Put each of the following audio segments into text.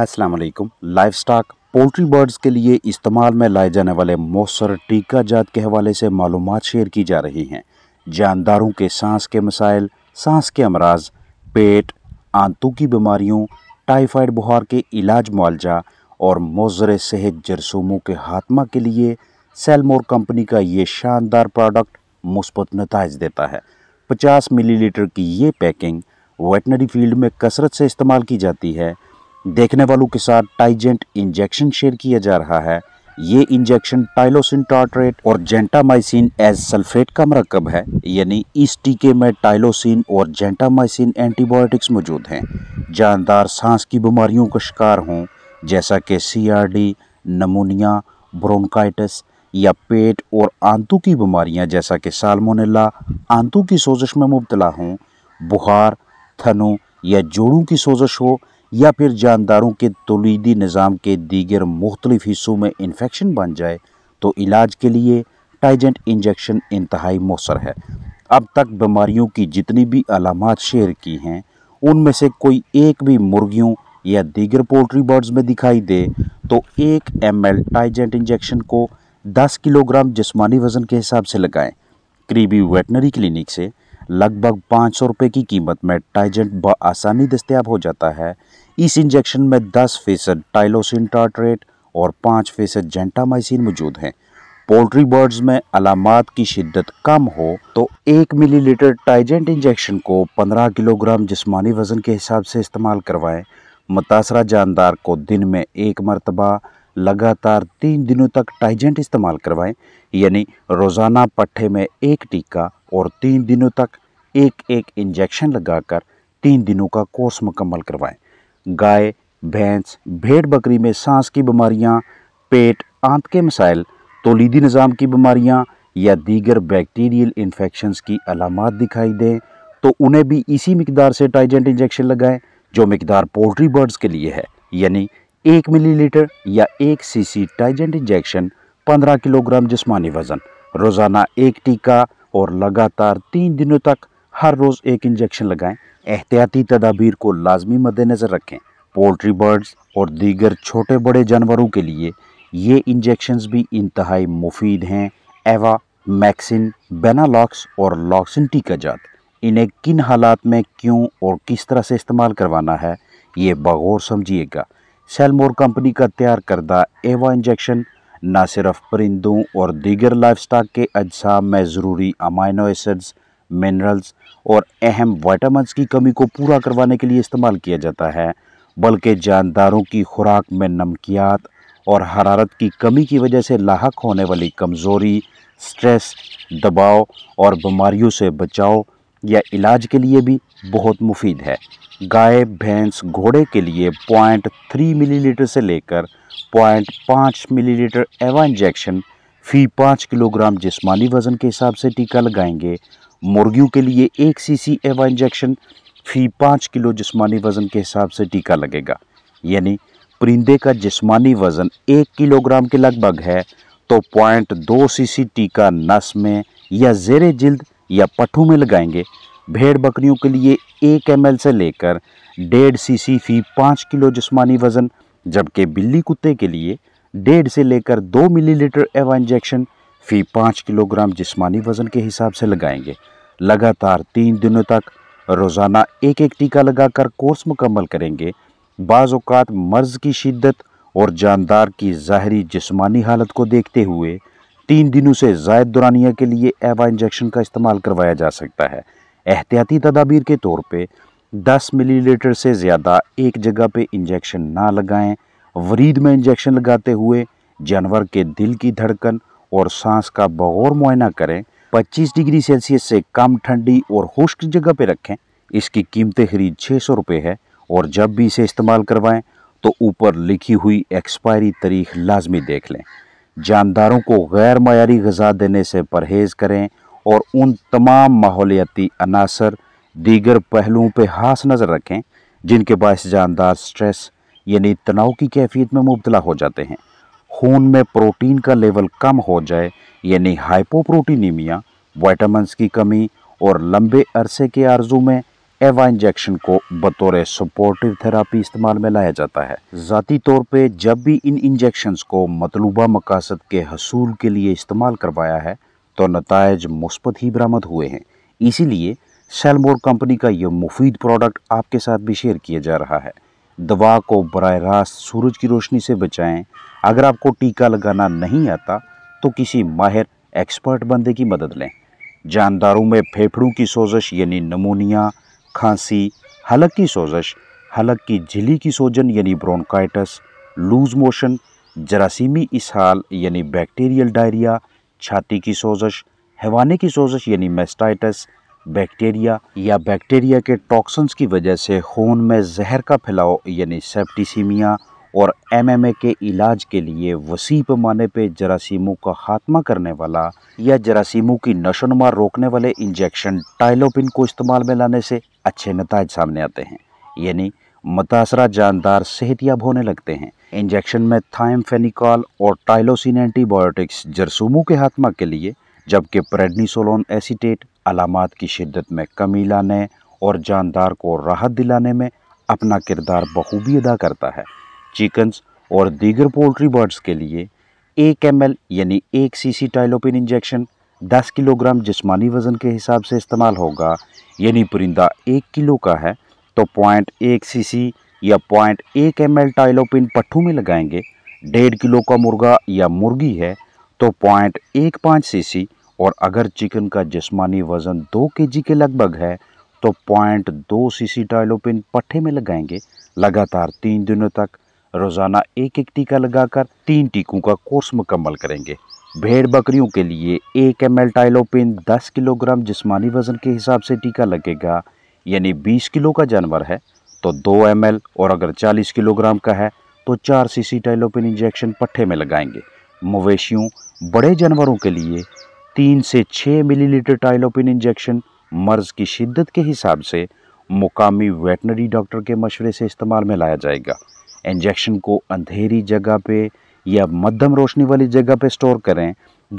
असलकम life stock poultry birds के लिए इस्तेमाल में लाए जाने वाले मौसर टीका जात के हवाले से मालूम शेयर की जा रही हैं जानदारों के सांस के मसाइल सांस के अमराज पेट आंतों की बीमारियों टाइफाइड बुखार के इलाज मुआलजा और मौजर सेहत जरसूमों के खात्मा के लिए सेलमोर कंपनी का ये शानदार प्रोडक्ट मुस्बत नतज देता है मिली लीटर की ये पैकिंग वेटनरी फील्ड में कसरत से इस्तेमाल की जाती है देखने वालों के साथ टाइजेंट इंजेक्शन शेयर किया जा रहा है ये इंजेक्शन टाइलोसिन टार्ट्रेट और जेंटामाइसिन एज सल्फेट का मरकब है यानी इस टीके में टाइलोसिन और जेंटामाइसिन एंटीबायोटिक्स मौजूद हैं जानदार सांस की बीमारियों का शिकार हों जैसा कि सीआरडी, नमोनिया ब्रोंकाइटिस या पेट और आंतू की बीमारियां जैसा कि सालमोनेला आंतू की सोजश में मुबतला हों बुखार थनों या जोड़ों की सोजश हो या फिर जानदारों के तोलीदी निज़ाम के दीगर मुख्तलिफ हिस्सों में इन्फेक्शन बन जाए तो इलाज के लिए टाइजेंट इंजेक्शन इंतहाई मौसर है अब तक बीमारियों की जितनी भी अलामत शेयर की हैं उनमें से कोई एक भी मुर्गियों या दीगर पोल्ट्री बर्ड्स में दिखाई दे तो एक एम एल टाइजेंट इंजेक्शन को दस किलोग्राम जिसमानी वज़न के हिसाब से लगाएँ करीबी वेटनरी क्लिनिक से लगभग पाँच सौ रुपये की कीमत में टाइजेंट आसानी दस्तियाब हो जाता है इस इंजेक्शन में 10 फीसद टाइलोसिन टार्ट्रेट और 5 फीसद जेंटामाइसिन मौजूद हैं पोल्ट्री बर्ड्स में अलामत की शिद्दत कम हो तो एक मिलीलीटर टाइजेंट इंजेक्शन को 15 किलोग्राम जिस्मानी वज़न के हिसाब से इस्तेमाल करवाएं मुतासरा जानदार को दिन में एक मरतबा लगातार तीन दिनों तक टाइजेंट इस्तेमाल करवाएं यानी रोज़ाना पट्ठे में एक टीका और तीन दिनों तक एक एक इंजेक्शन लगाकर तीन दिनों का कोर्स मुकम्मल करवाएं गाय भैंस भेड़ बकरी में सांस की बीमारियां, पेट आंत के मसाइल तोलीदी निज़ाम की बीमारियां या दीगर बैक्टीरियल इन्फेक्शन की अलामत दिखाई दें तो उन्हें भी इसी मकदार से टाइजेंट इंजेक्शन लगाएं जो मकदार पोल्ट्री बर्ड्स के लिए है यानी एक लीटर या एक सी टाइजेंट इंजेक्शन पंद्रह किलोग्राम जिसमानी वज़न रोज़ाना एक टीका और लगातार तीन दिनों तक हर रोज़ एक इंजेक्शन लगाएं एहतियाती तदाबीर को लाजमी मद्देनज़र रखें पोल्ट्री बर्ड्स और दीगर छोटे बड़े जानवरों के लिए ये इंजेक्शन भी इंतहाई मुफीद हैं एवा मैक्सिन बेनालॉक्स और लॉक्सिन टीका जात इन्हें किन हालात में क्यों और किस तरह से इस्तेमाल करवाना है ये बगौर समझिएगा सेलमोर कंपनी का तैयार करदा एवा इंजेक्शन न सिर्फ परिंदों और दीगर लाइफ स्टाक के अजसा में ज़रूरी अमाइनो एसड्स मिनरल्स और अहम वाइटामस की कमी को पूरा करवाने के लिए इस्तेमाल किया जाता है बल्कि जानदारों की खुराक में नमकियात और हरारत की कमी की वजह से लाक होने वाली कमज़ोरी स्ट्रेस दबाव और बीमारियों से बचाव या इलाज के लिए भी बहुत मुफीद है गाय भैंस घोड़े के लिए पॉइंट थ्री लीटर से लेकर पॉइंट पाँच मिली लीटर एवा इंजेक्शन फ़ी पाँच किलोग्राम जिस्मानी वज़न के हिसाब से टीका लगाएंगे मुर्गियों के लिए एक सी सी एवा इंजेक्शन फी पाँच किलो जिस्मानी वज़न के हिसाब से टीका लगेगा यानी परिंदे का जिस्मानी वज़न एक किलोग्राम के लगभग है तो पॉइंट दो सी टीका नस में या जेर जिल्द या पटू में लगाएंगे भेड़ बकरियों के लिए एक एम से लेकर डेढ़ सी सी फी पाँच किलो जिस्मानी वज़न जबकि बिल्ली कुत्ते के लिए डेढ़ से लेकर दो मिलीलीटर एवा इंजेक्शन फ़ी पाँच किलोग्राम जिस्मानी वज़न के हिसाब से लगाएंगे लगातार तीन दिनों तक रोज़ाना एक एक टीका लगाकर कोर्स मुकम्मल करेंगे बाज़ात मर्ज़ की शिद्दत और जानदार की ज़ाहरी जिस्मानी हालत को देखते हुए तीन दिनों से जायद दुरानिया के लिए एवा इंजेक्शन का इस्तेमाल करवाया जा सकता है एहतियाती तदाबीर के तौर दस मिली लीटर से ज़्यादा एक जगह पर इंजेक्शन ना लगाएँ वरीद में इंजेक्शन लगाते हुए जानवर के दिल की धड़कन और सांस का बगौर मुआयना करें 25 डिग्री सेल्सियस से कम ठंडी और खुश्क जगह पर रखें इसकी कीमतें खरीद छः सौ रुपये है और जब भी इसे इस्तेमाल करवाएं तो ऊपर लिखी हुई एक्सपायरी तारीख लाजमी देख लें जानदारों को गैर मयारी गजा देने से परहेज़ करें और उन तमाम माहौलियाती अनासर दीगर पहलुओं पर हास नज़र रखें जिनके बायस जानदार स्ट्रेस यानी तनाव की कैफियत में मुबतला हो जाते हैं खून में प्रोटीन का लेवल कम हो जाए यानी हाइपोप्रोटीनीमिया वाइटामस की कमी और लंबे अरसे के आर्जू में एवा इंजेक्शन को बतौर सपोर्टिव थेरापी इस्तेमाल में लाया जाता है ज़ाती तौर पे जब भी इन इंजेक्शन को मतलूबा मकासद के हसूल के लिए इस्तेमाल करवाया है तो नतज मुस्बत ही बरामद हुए हैं इसीलिए सेलमोर कंपनी का यह मुफीद प्रोडक्ट आपके साथ भी शेयर किया जा रहा है दवा को बर रास्त सूरज की रोशनी से बचाएं अगर आपको टीका लगाना नहीं आता तो किसी माहिर एक्सपर्ट बंदे की मदद लें जानदारों में फेफड़ों की सोजश यानी नमोनिया खांसी हलक की सोजश हलक की झिली की सोजन यानी ब्रोंकाइटस लूज मोशन जरासीमी इसहाल यानी बैक्टीरियल डायरिया छाती की सोजश हैवाने की सोजश यानी मेस्टाइटस बैक्टीरिया या बैक्टीरिया के टॉक्सन्स की वजह से खून में जहर का फैलाव यानी सेप्टिसीमिया और एमएमए के इलाज के लिए वसी पैमाने पर जरासीमों का खात्मा करने वाला या जरासीमों की नशोनुमा रोकने वाले इंजेक्शन टाइलोपिन को इस्तेमाल में लाने से अच्छे नतज सामने आते हैं यानी मुतासरा जानदार सेहतियाब होने लगते हैं इंजेक्शन में थायम फेनिकॉल और टाइलोसिन एंटीबायोटिक्स जरसूमों के खात्मा के लिए जबकि प्रेडनीसोलोन एसीटेट अलामत की शिद्दत में कमी लाने और जानदार को राहत दिलाने में अपना किरदार बखूबी अदा करता है चिकन्स और दीगर पोल्ट्री बर्ड्स के लिए एक एम यानी एक सीसी टाइलोपिन इंजेक्शन 10 किलोग्राम जिस्मानी वज़न के हिसाब से इस्तेमाल होगा यानी परिंदा एक किलो का है तो पॉइंट एक सी या पॉइंट एक एम टाइलोपिन पट्ठू में लगाएंगे डेढ़ किलो का मुर्गा या मुर्गी है तो पॉइंट एक पाँच सी और अगर चिकन का जिसमानी वज़न दो के के लगभग है तो पॉइंट दो सी सी टाइलोपिन पट्ठे में लगाएंगे लगातार तीन दिनों तक रोज़ाना एक एक टीका लगाकर तीन टीकों का कोर्स मुकम्मल करेंगे भेड़ बकरियों के लिए एक एम एल टाइलोपिन दस किलोग्राम जिसमानी वज़न के हिसाब से टीका लगेगा यानी बीस किलो का जानवर है तो दो एम और अगर चालीस किलोग्राम का है तो चार सी टाइलोपिन इंजेक्शन पट्ठे में लगाएंगे मवेशियों बड़े जानवरों के लिए तीन से छः मिलीलीटर टाइलोपिन इंजेक्शन मर्ज की शिद्दत के हिसाब से मुकामी वेटनरी डॉक्टर के मशवरे से इस्तेमाल में लाया जाएगा इंजेक्शन को अंधेरी जगह पे या मध्यम रोशनी वाली जगह पे स्टोर करें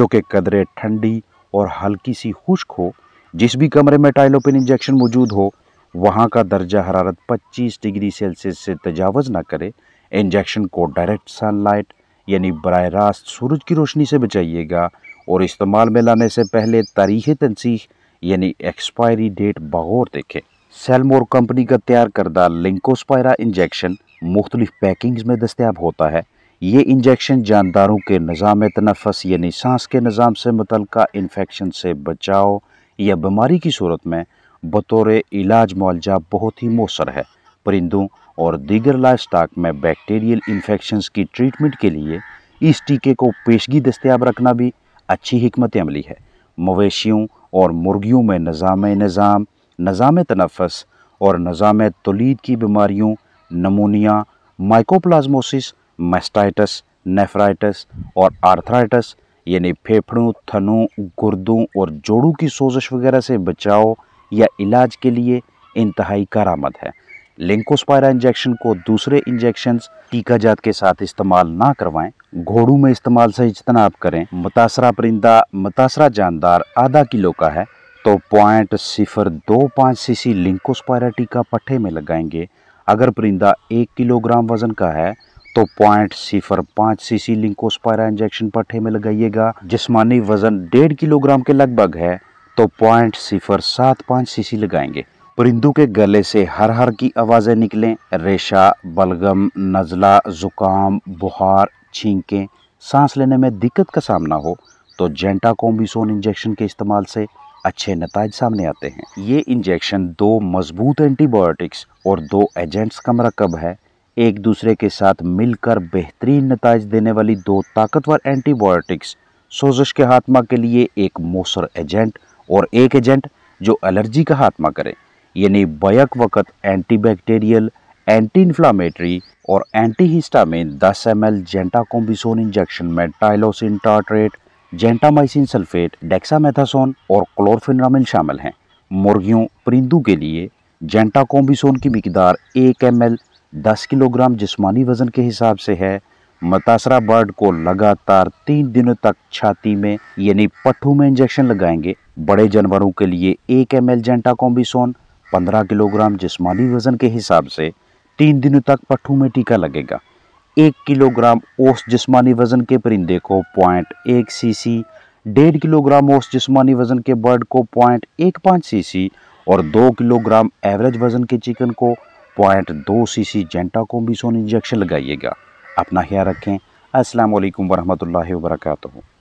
जो कि कदरे ठंडी और हल्की सी खुश्क हो जिस भी कमरे में टाइलोपिन इंजेक्शन मौजूद हो वहाँ का दर्जा हरारत 25 डिग्री सेल्सियस से तजावज़ ना करे इंजेक्शन को डायरेक्ट सनलाइट यानी बर रास्त सूरज की रोशनी से बचाइएगा और इस्तेमाल में लाने से पहले तारीख तनसीख यानी एक्सपायरी डेट बगौर देखें सेलमोर कंपनी का तैयार करदा लिंकोस्पायरा इंजेक्शन मुख्तलिफ पैकिंग्स में दस्तियाब होता है ये इंजेक्शन जानदारों के निज़ाम तनफ़स यानी सांस के निज़ाम से मुतल इन्फेक्शन से बचाव या बीमारी की सूरत में बतौर इलाज मुआलजा बहुत ही मौसर है परिंदों और दीगर लाइफ स्टाक में बैक्टीरियल इन्फेक्शंस की ट्रीटमेंट के लिए इस टीके को पेशगी दस्तियाब रखना भी अच्छी हमत अमली है मवेशियों और मुर्गियों में निज़ाम निज़ाम निज़ाम तनफ़स और निज़ाम तलीद की बीमारियों नमोनिया माइकोप्लाज्मोसिस मेस्टाइटस नेफ्राइटस और आर्थराइटस यानी फेफड़ों थनों गुर्दों और जोड़ों की सोजश वगैरह से बचाव या इलाज के लिए इंतहाई कारामद है लिंकोस्पायरा इंजेक्शन को दूसरे इंजेक्शन टीका जात के साथ इस्तेमाल ना करवाएं घोड़ों में इस्तेमाल से इजतनाब करें मुतासरा परिंदा मुतासरा जानदार आधा किलो का है तो पॉइंट सिफर दो पाँच सी सी लिंकोस्पायरा टीका पट्ठे में लगाएंगे अगर परिंदा एक किलोग्राम वजन का है तो पॉइंट सिफर पाँच सी सी लिंकोस्पायरा इंजेक्शन पट्ठे में लगाइएगा जिसमानी वजन डेढ़ किलोग्राम के लगभग है तो पॉइंट सिफर सात पाँच सी सी लगाएंगे परिंदों के गले से हर हर की आवाज़ें निकलें रेशा बलगम नज़ला ज़ुकाम बुखार छींकें सांस लेने में दिक्कत का सामना हो तो जेंटा कॉम्बिसोन इंजेक्शन के इस्तेमाल से अच्छे नतज सामने आते हैं ये इंजेक्शन दो मजबूत एंटीबायोटिक्स और दो एजेंट्स का मरकब है एक दूसरे के साथ मिलकर बेहतरीन नतज देने वाली दो ताकतवर एंटीबायोटिक्स सोजश के हाथमा के लिए एक मोसर एजेंट और एक एजेंट जो एलर्जी का हाथमा करें यानी बैक वक़्त एंटीबैक्टीरियल एंटी इन्फ्लामेटरी और एंटी हिस्टामिन दस एम एल जेंटाकोम्बिसोन इंजेक्शन में tylosin tartrate gentamicin sulphate dexamethasone और क्लोरफिनरामिल शामिल हैं मुर्गियों परिंदू के लिए जेंटाकोम्बिसोन की मकदार एक एम एल दस किलोग्राम जिसमानी वज़न के हिसाब से है मुतासरा बर्ड को लगातार तीन दिनों तक छाती में यानी पट्ठू में इंजेक्शन लगाएंगे बड़े जानवरों के लिए एक एम एल जेंटाकोम्बिसोन 15 किलोग्राम जिस्मानी वज़न के हिसाब से तीन दिनों तक पट्ठू में टीका लगेगा एक किलोग्राम ओस जिस्मानी वज़न के परिंदे को पॉइंट एक सी सी डेढ़ किलोग्राम ओस जिस्मानी वज़न के बर्ड को पॉइंट एक पाँच सी सी और दो किलोग्राम एवरेज वज़न के चिकन को पॉइंट दो सी सी जेंटा को भी सोन इंजेक्शन लगाइएगा अपना ख्याल रखें असलकम वरहमल वर्का